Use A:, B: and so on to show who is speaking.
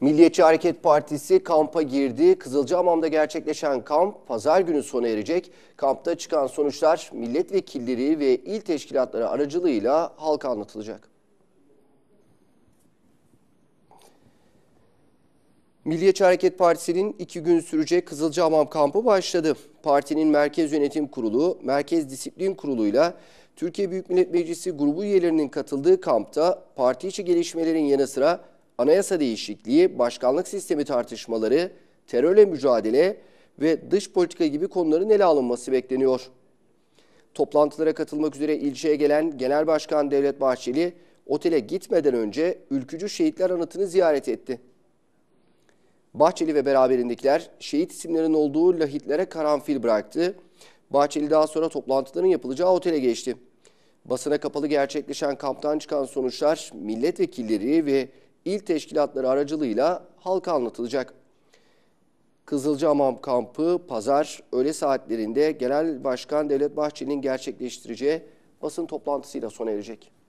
A: Milliyetçi Hareket Partisi kampa girdi. Kızılcahamam'da gerçekleşen kamp pazar günü sona erecek. Kampta çıkan sonuçlar milletvekilleri ve il teşkilatları aracılığıyla halka anlatılacak. Milliyetçi Hareket Partisi'nin iki gün sürecek Kızılcahamam kampı başladı. Partinin Merkez Yönetim Kurulu, Merkez Disiplin Kurulu'yla Türkiye Büyük Millet Meclisi grubu üyelerinin katıldığı kampta parti içi gelişmelerin yanı sıra anayasa değişikliği, başkanlık sistemi tartışmaları, terörle mücadele ve dış politika gibi konuların ele alınması bekleniyor. Toplantılara katılmak üzere ilçeye gelen Genel Başkan Devlet Bahçeli, otele gitmeden önce Ülkücü Şehitler Anıtı'nı ziyaret etti. Bahçeli ve beraberindekiler şehit isimlerin olduğu lahitlere karanfil bıraktı. Bahçeli daha sonra toplantıların yapılacağı otele geçti. Basına kapalı gerçekleşen kamptan çıkan sonuçlar milletvekilleri ve il teşkilatları aracılığıyla halka anlatılacak. Kızılcahamam kampı pazar öğle saatlerinde Genel Başkan Devlet Bahçeli'nin gerçekleştireceği basın toplantısıyla sona erecek.